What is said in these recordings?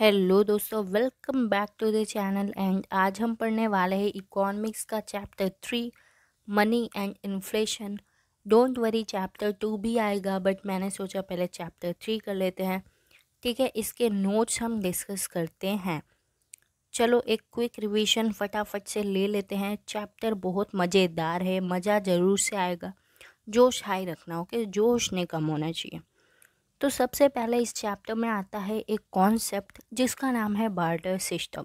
hello दोस्तों welcome back to the channel and आज हम पढ़ने वाले हैं इकोनॉमिक्स का chapter three money and inflation don't worry chapter two भी आएगा बट मैंने सोचा पहले चैप्टर थ्री कर लेते हैं ठीक है इसके नोट्स हम डिस्कस करते हैं चलो एक क्विक रिवीजन फटाफट से ले लेते हैं चैप्टर बहुत मज़ेदार है मज़ा ज़रूर से आएगा जोश हाई रखना ओके जोश नहीं कम होना चाहिए तो सबसे पहले इस चैप्टर में आता है एक कॉन्सेप्ट जिसका नाम है बार्टर सिस्टम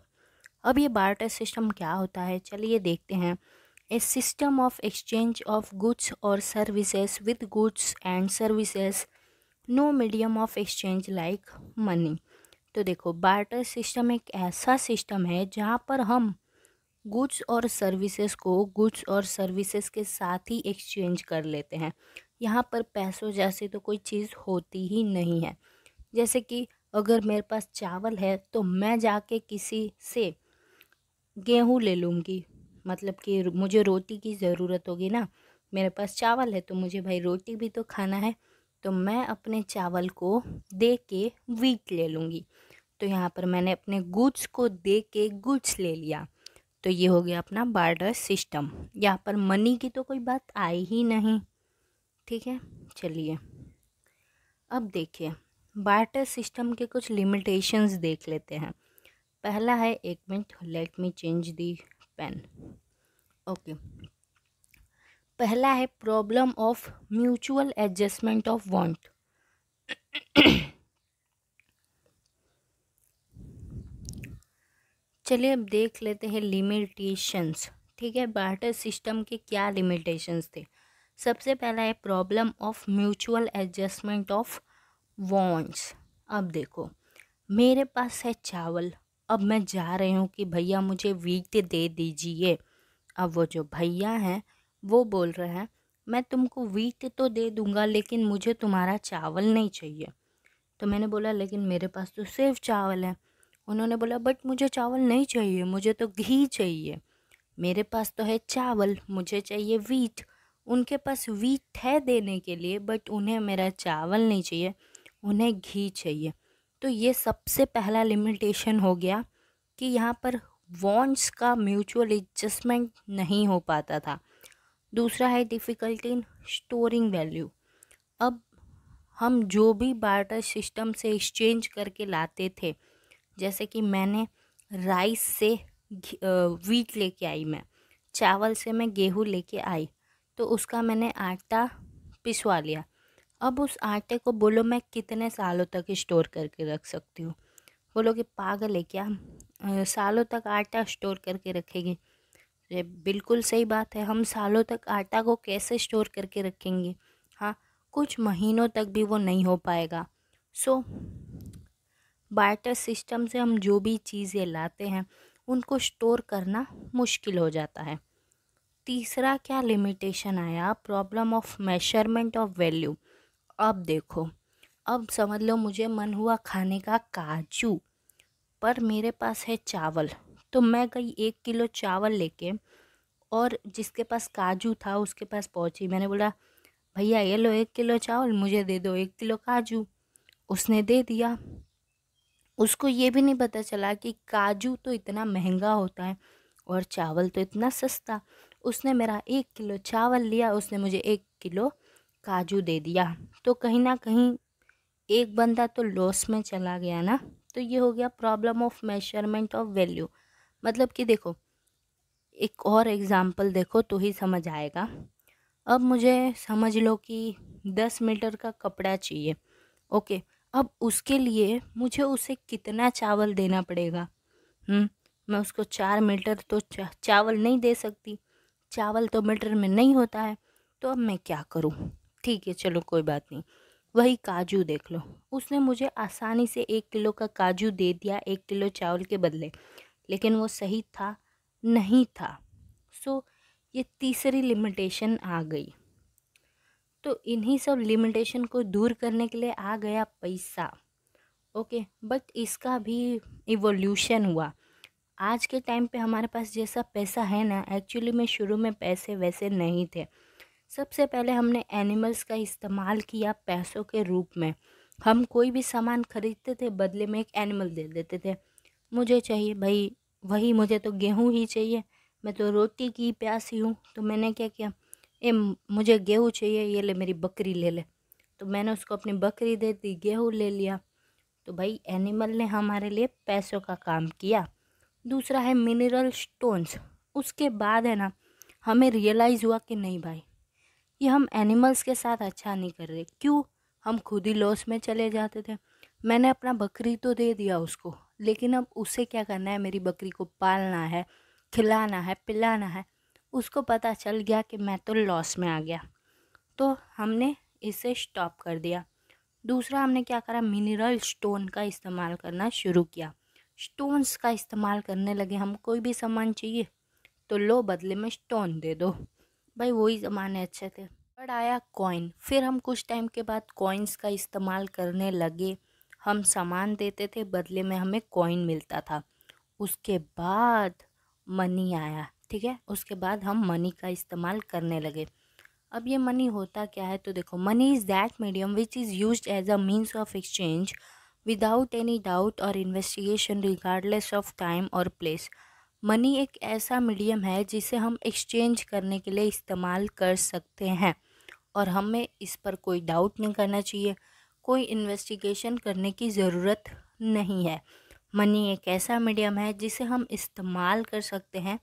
अब ये बार्टर सिस्टम क्या होता है चलिए देखते हैं a system of exchange of goods और services with goods and services no medium of exchange like money तो देखो बार्टर सिस्टम एक ऐसा सिस्टम है जहाँ पर हम गुड्स और सर्विसेज को गुड्स और सर्विसेज के साथ ही एक्सचेंज कर लेते हैं यहाँ पर पैसों जैसी तो कोई चीज़ होती ही नहीं है जैसे कि अगर मेरे पास चावल है तो मैं जाके किसी से गेहूँ ले लूँगी मतलब कि मुझे रोटी की ज़रूरत होगी ना मेरे पास चावल है तो मुझे भाई रोटी भी तो खाना है तो मैं अपने चावल को दे के वीट ले लूँगी तो यहाँ पर मैंने अपने गुड्स को दे के गुड्स ले लिया तो ये हो गया अपना बार्डर सिस्टम यहाँ पर मनी की तो कोई बात आई ही नहीं ठीक है चलिए अब देखिए बार्टर सिस्टम के कुछ लिमिटेशंस देख लेते हैं पहला है एक minute let me change the pen okay पहला है problem of mutual adjustment of want चलिए अब देख लेते हैं लिमिटेशंस ठीक है बार्टर सिस्टम के क्या लिमिटेशंस थे सबसे पहला है problem of mutual adjustment of wants अब देखो मेरे पास है चावल अब मैं जा रही हूँ कि भैया मुझे वीट दे दीजिए अब वो जो भैया हैं वो बोल रहे हैं मैं तुमको वीट तो दे दूँगा लेकिन मुझे तुम्हारा चावल नहीं चाहिए तो मैंने बोला लेकिन मेरे पास तो सिर्फ चावल है उन्होंने बोला बट मुझे चावल नहीं चाहिए मुझे तो घी चाहिए मेरे पास तो है चावल मुझे चाहिए वीट उनके पास वीट है देने के लिए बट उन्हें मेरा चावल नहीं चाहिए उन्हें घी चाहिए तो ये सबसे पहला लिमिटेशन हो गया कि यहाँ पर वॉन्ट्स का म्यूचुअल एडजस्टमेंट नहीं हो पाता था दूसरा है डिफ़िकल्टी इन स्टोरिंग वैल्यू अब हम जो भी बार्टर सिस्टम से एक्सचेंज करके लाते थे जैसे कि मैंने राइस से वीट लेके आई मैं चावल से मैं गेहूँ लेके आई तो उसका मैंने आटा पिसवा लिया अब उस आटे को बोलो मैं कितने सालों तक स्टोर करके रख सकती हूँ बोलो कि पागल है क्या सालों तक आटा स्टोर करके रखेगी ये बिल्कुल सही बात है हम सालों तक आटा को कैसे स्टोर करके रखेंगे हाँ कुछ महीनों तक भी वो नहीं हो पाएगा सो बार्टर सिस्टम से हम जो भी चीज़ें लाते हैं उनको स्टोर करना मुश्किल हो जाता है तीसरा क्या लिमिटेशन आया problem of measurement of value अब देखो अब समझ लो मुझे मन हुआ खाने का काजू पर मेरे पास है चावल तो मैं गई एक किलो चावल लेके और जिसके पास काजू था उसके पास पहुंची मैंने बोला भैया ये लो एक किलो चावल मुझे दे दो एक किलो काजू उसने दे दिया उसको ये भी नहीं पता चला कि काजू तो इतना महंगा होता है और चावल तो इतना सस्ता उसने मेरा एक किलो चावल लिया उसने मुझे एक किलो काजू दे दिया तो कहीं ना कहीं एक बंदा तो लॉस में चला गया ना तो ये हो गया problem of measurement of value मतलब कि देखो एक और एग्ज़ाम्पल देखो तो ही समझ आएगा अब मुझे समझ लो कि दस मीटर का कपड़ा चाहिए ओके अब उसके लिए मुझे उसे कितना चावल देना पड़ेगा हम्म, मैं उसको चार मीटर तो चा, चावल नहीं दे सकती चावल तो मटर में नहीं होता है तो अब मैं क्या करूँ ठीक है चलो कोई बात नहीं वही काजू देख लो उसने मुझे आसानी से एक किलो का काजू दे दिया एक किलो चावल के बदले लेकिन वो सही था नहीं था सो ये तीसरी लिमिटेशन आ गई तो इन्हीं सब लिमिटेशन को दूर करने के लिए आ गया पैसा ओके बट इसका भी इवोल्यूशन हुआ आज के टाइम पे हमारे पास जैसा पैसा है ना एक्चुअली में शुरू में पैसे वैसे नहीं थे सबसे पहले हमने एनिमल्स का इस्तेमाल किया पैसों के रूप में हम कोई भी सामान खरीदते थे बदले में एक एनिमल दे देते थे मुझे चाहिए भाई वही मुझे तो गेहूँ ही चाहिए मैं तो रोटी की प्यासी हूँ तो मैंने क्या किया ए मुझे गेहूँ चाहिए ये ले मेरी बकरी ले ले तो मैंने उसको अपनी बकरी दे दी गेहूँ ले लिया तो भाई एनिमल ने हमारे लिए पैसों का काम किया दूसरा है मिनरल स्टोन्स उसके बाद है ना हमें रियलाइज़ हुआ कि नहीं भाई ये हम एनिमल्स के साथ अच्छा नहीं कर रहे क्यों हम खुद ही लॉस में चले जाते थे मैंने अपना बकरी तो दे दिया उसको लेकिन अब उसे क्या करना है मेरी बकरी को पालना है खिलाना है पिलाना है उसको पता चल गया कि मैं तो लॉस में आ गया तो हमने इसे स्टॉप कर दिया दूसरा हमने क्या करा मिनरल स्टोन का इस्तेमाल करना शुरू किया स्टोन्स का इस्तेमाल करने लगे हम कोई भी सामान चाहिए तो लो बदले में स्टोन दे दो भाई वही ज़माने अच्छे थे बट आया कॉइन फिर हम कुछ टाइम के बाद कॉइन्स का इस्तेमाल करने लगे हम सामान देते थे बदले में हमें कॉइन मिलता था उसके बाद मनी आया ठीक है उसके बाद हम मनी का इस्तेमाल करने लगे अब ये मनी होता क्या है तो देखो money is that medium which is use as a means of exchange without any doubt और इन्वेस्टिगेशन रिगार्डलेस ऑफ टाइम और प्लेस मनी एक ऐसा मीडियम है जिसे हम एक्सचेंज करने के लिए इस्तेमाल कर सकते हैं और हमें इस पर कोई डाउट नहीं करना चाहिए कोई इन्वेस्टिगेशन करने की ज़रूरत नहीं है मनी एक ऐसा मीडियम है जिसे हम इस्तेमाल कर सकते हैं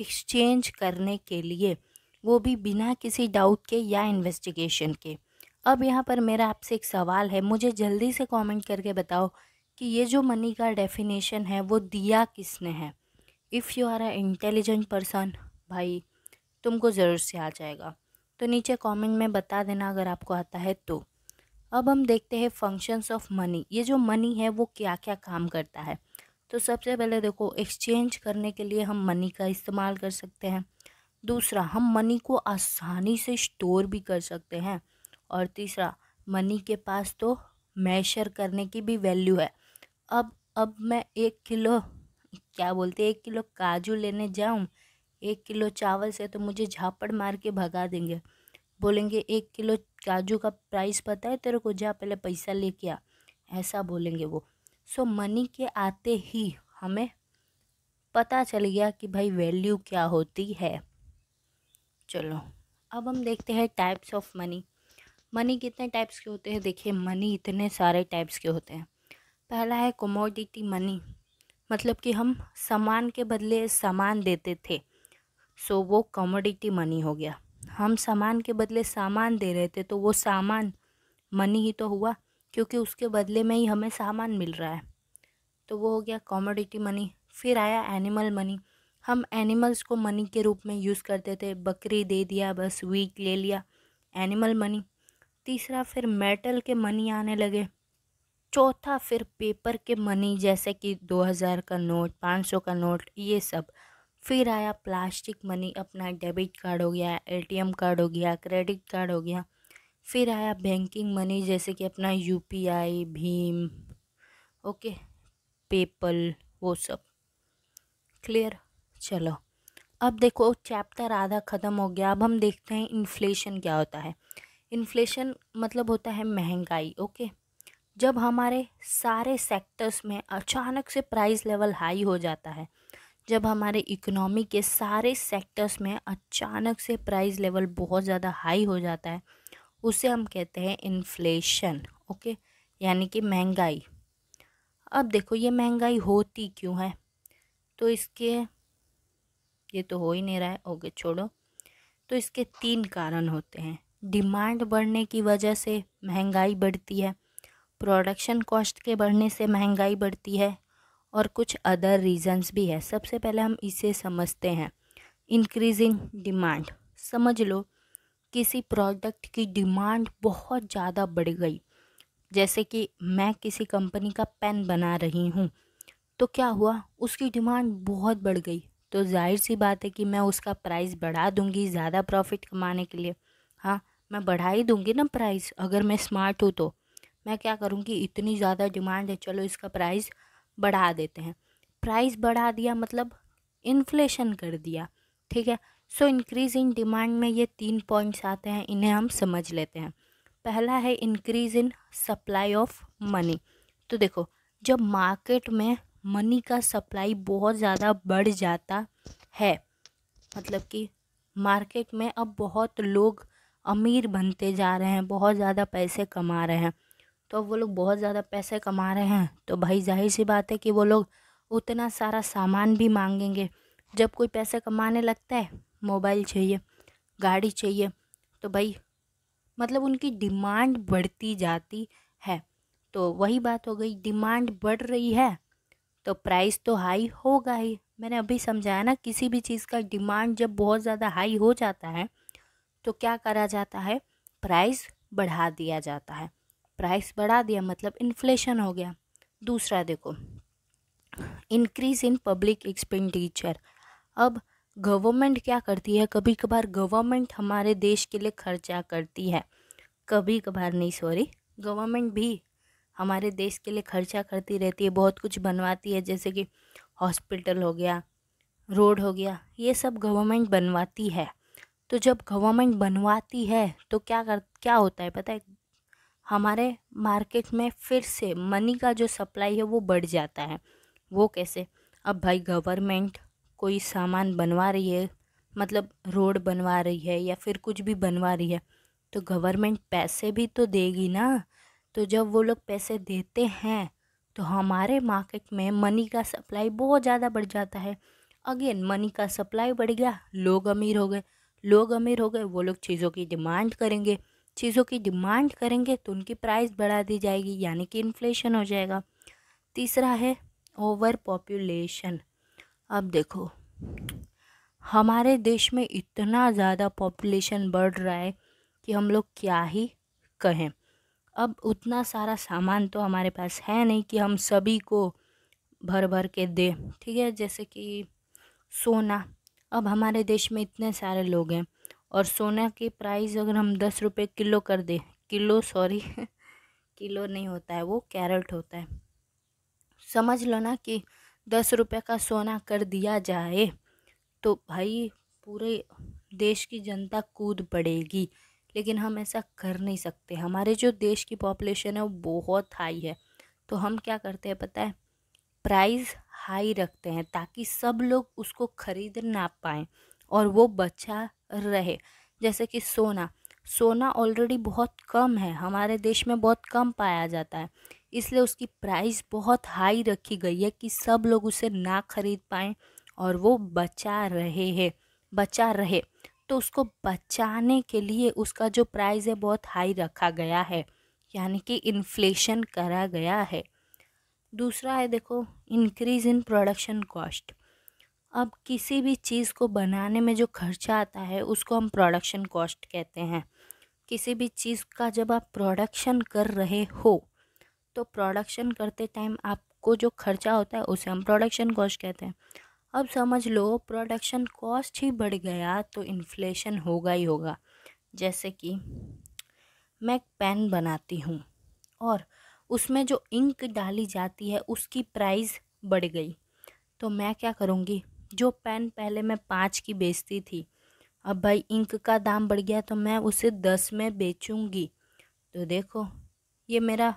एक्सचेंज करने के लिए वो भी बिना किसी डाउट के या इन्वेस्टिगेशन के अब यहाँ पर मेरा आपसे एक सवाल है मुझे जल्दी से कमेंट करके बताओ कि ये जो मनी का डेफिनेशन है वो दिया किसने है if you are a intelligent person भाई तुमको ज़रूर से आ जाएगा तो नीचे कमेंट में बता देना अगर आपको आता है तो अब हम देखते हैं फंक्शंस ऑफ मनी ये जो मनी है वो क्या क्या काम करता है तो सबसे पहले देखो एक्सचेंज करने के लिए हम मनी का इस्तेमाल कर सकते हैं दूसरा हम मनी को आसानी से स्टोर भी कर सकते हैं और तीसरा मनी के पास तो मैशर करने की भी वैल्यू है अब अब मैं एक किलो क्या बोलते एक किलो काजू लेने जाऊँ एक किलो चावल से तो मुझे झापड़ मार के भगा देंगे बोलेंगे एक किलो काजू का प्राइस पता है तेरे को जा पहले पैसा लेके आ ऐसा बोलेंगे वो सो मनी के आते ही हमें पता चल गया कि भाई वैल्यू क्या होती है चलो अब हम देखते हैं टाइप्स ऑफ मनी मनी कितने टाइप्स के होते हैं देखिए मनी इतने सारे टाइप्स के होते हैं पहला है कमोडिटी मनी मतलब कि हम सामान के बदले सामान देते थे सो वो कमोडिटी मनी हो गया हम सामान के बदले सामान दे रहे थे तो वो सामान मनी ही तो हुआ क्योंकि उसके बदले में ही हमें सामान मिल रहा है तो वो हो गया कॉमोडिटी मनी फिर आया एनिमल मनी हम एनिमल्स को मनी के रूप में यूज़ करते थे बकरी दे दिया बस वीट ले लिया एनिमल मनी तीसरा फिर मेटल के मनी आने लगे चौथा फिर पेपर के मनी जैसे कि 2000 का नोट 500 का नोट ये सब फिर आया प्लास्टिक मनी अपना डेबिट कार्ड हो गया एटीएम कार्ड हो गया क्रेडिट कार्ड हो गया फिर आया बैंकिंग मनी जैसे कि अपना यूपीआई भीम ओके पेपल वो सब क्लियर चलो अब देखो चैप्टर आधा ख़त्म हो गया अब हम देखते हैं इन्फ्लेशन क्या होता है इन्फ्लेशन मतलब होता है महंगाई ओके जब हमारे सारे सेक्टर्स में अचानक से प्राइस लेवल हाई हो जाता है जब हमारे इकोनॉमी के सारे सेक्टर्स में अचानक से प्राइस लेवल बहुत ज़्यादा हाई हो जाता है उसे हम कहते हैं इन्फ्लेशन ओके यानी कि महंगाई अब देखो ये महंगाई होती क्यों है तो इसके ये तो हो ही नहीं रहा है ओके छोड़ो तो इसके तीन कारण होते हैं डिमांड बढ़ने की वजह से महंगाई बढ़ती है प्रोडक्शन कॉस्ट के बढ़ने से महंगाई बढ़ती है और कुछ अदर रीज़न्स भी है सबसे पहले हम इसे समझते हैं इंक्रीजिंग डिमांड समझ लो किसी प्रोडक्ट की डिमांड बहुत ज़्यादा बढ़ गई जैसे कि मैं किसी कंपनी का पेन बना रही हूँ तो क्या हुआ उसकी डिमांड बहुत बढ़ गई तो जाहिर सी बात है कि मैं उसका प्राइस बढ़ा दूँगी ज़्यादा प्रॉफिट कमाने के लिए हाँ मैं बढ़ा ही दूँगी ना प्राइस अगर मैं स्मार्ट हूँ तो मैं क्या करूँगी इतनी ज़्यादा डिमांड है चलो इसका प्राइस बढ़ा देते हैं प्राइस बढ़ा दिया मतलब इन्फ्लेशन कर दिया ठीक है सो इंक्रीज़ इन डिमांड में ये तीन पॉइंट्स आते हैं इन्हें हम समझ लेते हैं पहला है increase in supply of money तो देखो जब मार्केट में मनी का सप्लाई बहुत ज़्यादा बढ़ जाता है मतलब कि मार्केट में अब बहुत लोग अमीर बनते जा रहे हैं बहुत ज़्यादा पैसे कमा रहे हैं तो अब वो लोग बहुत ज़्यादा पैसे कमा रहे हैं तो भाई जाहिर सी बात है कि वो लोग उतना सारा सामान भी मांगेंगे जब कोई पैसे कमाने लगता है मोबाइल चाहिए गाड़ी चाहिए तो भाई मतलब उनकी डिमांड बढ़ती जाती है तो वही बात हो गई डिमांड बढ़ रही है तो प्राइस तो हाई होगा ही मैंने अभी समझाया ना किसी भी चीज़ का डिमांड जब बहुत ज़्यादा हाई हो जाता है तो क्या करा जाता है प्राइस बढ़ा दिया जाता है प्राइस बढ़ा दिया मतलब इन्फ्लेशन हो गया दूसरा देखो इंक्रीज इन पब्लिक एक्सपेंडिचर अब गवर्नमेंट क्या करती है कभी कभार गवर्नमेंट हमारे देश के लिए खर्चा करती है कभी कभार नहीं सॉरी गवर्नमेंट भी हमारे देश के लिए खर्चा करती रहती है बहुत कुछ बनवाती है जैसे कि हॉस्पिटल हो गया रोड हो गया ये सब गवर्नमेंट बनवाती है तो जब गवर्नमेंट बनवाती है तो क्या कर क्या होता है पता है हमारे मार्केट में फिर से मनी का जो सप्लाई है वो बढ़ जाता है वो कैसे अब भाई गवर्नमेंट कोई सामान बनवा रही है मतलब रोड बनवा रही है या फिर कुछ भी बनवा रही है तो गवर्नमेंट पैसे भी तो देगी ना तो जब वो लोग पैसे देते हैं तो हमारे मार्केट में मनी का सप्लाई बहुत ज़्यादा बढ़ जाता है अगेन मनी का सप्लाई बढ़ गया लोग अमीर हो गए लोग अमीर हो गए वो लोग चीज़ों की डिमांड करेंगे चीज़ों की डिमांड करेंगे तो उनकी प्राइस बढ़ा दी जाएगी यानी कि इन्फ्लेशन हो जाएगा तीसरा है ओवर पॉपुलेशन अब देखो हमारे देश में इतना ज़्यादा पॉपुलेशन बढ़ रहा है कि हम लोग क्या ही कहें अब उतना सारा सामान तो हमारे पास है नहीं कि हम सभी को भर भर के दें ठीक है जैसे कि सोना अब हमारे देश में इतने सारे लोग हैं और सोना की प्राइस अगर हम दस रुपये किलो कर दें किलो सॉरी किलो नहीं होता है वो कैरेट होता है समझ लो ना कि दस रुपये का सोना कर दिया जाए तो भाई पूरे देश की जनता कूद पड़ेगी लेकिन हम ऐसा कर नहीं सकते हमारे जो देश की पॉपुलेशन है वो बहुत हाई है तो हम क्या करते हैं पता है प्राइस हाई रखते हैं ताकि सब लोग उसको खरीद ना पाएँ और वो बचा रहे जैसे कि सोना सोना ऑलरेडी बहुत कम है हमारे देश में बहुत कम पाया जाता है इसलिए उसकी प्राइस बहुत हाई रखी गई है कि सब लोग उसे ना खरीद पाएँ और वो बचा रहे हैं बचा रहे तो उसको बचाने के लिए उसका जो प्राइस है बहुत हाई रखा गया है यानी कि इन्फ्लेशन करा गया है दूसरा है देखो इंक्रीज़ इन प्रोडक्शन कॉस्ट अब किसी भी चीज़ को बनाने में जो खर्चा आता है उसको हम प्रोडक्शन कॉस्ट कहते हैं किसी भी चीज़ का जब आप प्रोडक्शन कर रहे हो तो प्रोडक्शन करते टाइम आपको जो खर्चा होता है उसे हम प्रोडक्शन कॉस्ट कहते हैं अब समझ लो प्रोडक्शन कॉस्ट ही बढ़ गया तो इन्फ्लेशन होगा ही होगा जैसे कि मैं पेन बनाती हूँ और उसमें जो इंक डाली जाती है उसकी प्राइस बढ़ गई तो मैं क्या करूँगी जो पेन पहले मैं पाँच की बेचती थी अब भाई इंक का दाम बढ़ गया तो मैं उसे दस में बेचूँगी तो देखो ये मेरा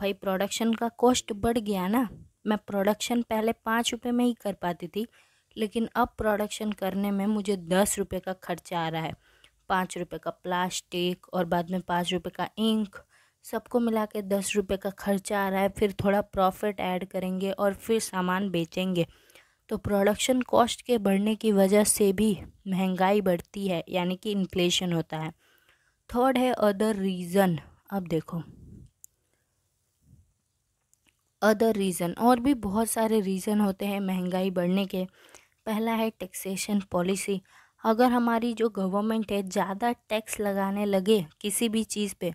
भाई प्रोडक्शन का कॉस्ट बढ़ गया ना मैं प्रोडक्शन पहले पाँच रुपये में ही कर पाती थी लेकिन अब प्रोडक्शन करने में मुझे दस रुपये का खर्चा आ रहा है पाँच रुपये का प्लास्टिक और बाद में पाँच रुपये का इंक सबको मिला के दस रुपये का खर्चा आ रहा है फिर थोड़ा प्रॉफिट ऐड करेंगे और फिर सामान बेचेंगे तो प्रोडक्शन कॉस्ट के बढ़ने की वजह से भी महंगाई बढ़ती है यानी कि इन्फ्लेशन होता है थर्ड है अदर रीज़न अब देखो अदर रीज़न और भी बहुत सारे रीज़न होते हैं महंगाई बढ़ने के पहला है टैक्सेशन पॉलिसी अगर हमारी जो गवर्नमेंट है ज़्यादा टैक्स लगाने लगे किसी भी चीज़ पे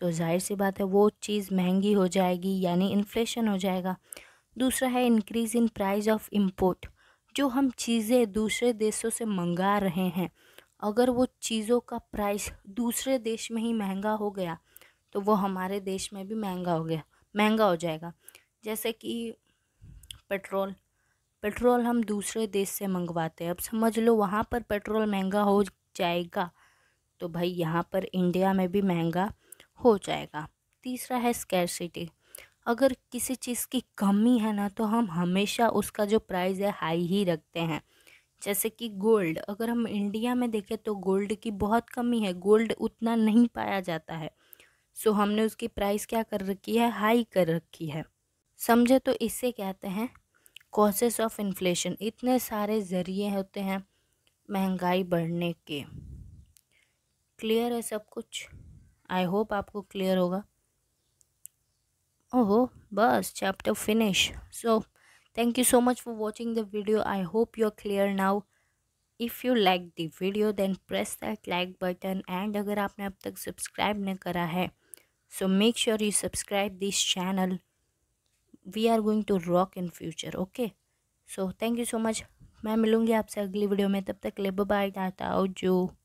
तो जाहिर सी बात है वो चीज़ महंगी हो जाएगी यानी इन्फ्लेशन हो जाएगा दूसरा है increase in price of import जो हम चीज़ें दूसरे देशों से मंगा रहे हैं अगर वो चीज़ों का प्राइस दूसरे देश में ही महंगा हो गया तो वो हमारे देश में भी महंगा हो गया महंगा हो जाएगा जैसे कि पेट्रोल पेट्रोल हम दूसरे देश से मंगवाते हैं अब समझ लो वहाँ पर पेट्रोल महंगा हो जाएगा तो भाई यहाँ पर इंडिया में भी महंगा हो जाएगा तीसरा है स्कैरसिटी अगर किसी चीज़ की कमी है ना तो हम हमेशा उसका जो प्राइस है हाई ही रखते हैं जैसे कि गोल्ड अगर हम इंडिया में देखें तो गोल्ड की बहुत कमी है गोल्ड उतना नहीं पाया जाता है सो हमने उसकी प्राइस क्या कर रखी है हाई कर रखी है समझे तो इसे कहते हैं कॉसेस ऑफ इन्फ्लेशन इतने सारे ज़रिए होते हैं महंगाई बढ़ने के क्लियर है सब कुछ आई होप आपको क्लियर होगा ओहो बस chapter finish so thank you so much for watching the video i hope you're clear now if you like the video then press that like button and अगर आपने अब तक सब्सक्राइब नहीं करा है so make sure you subscribe this channel we are going to rock in future okay so thank you so much मैं मिलूँगी आपसे अगली वीडियो में तब तक ले बाय टाटा और जो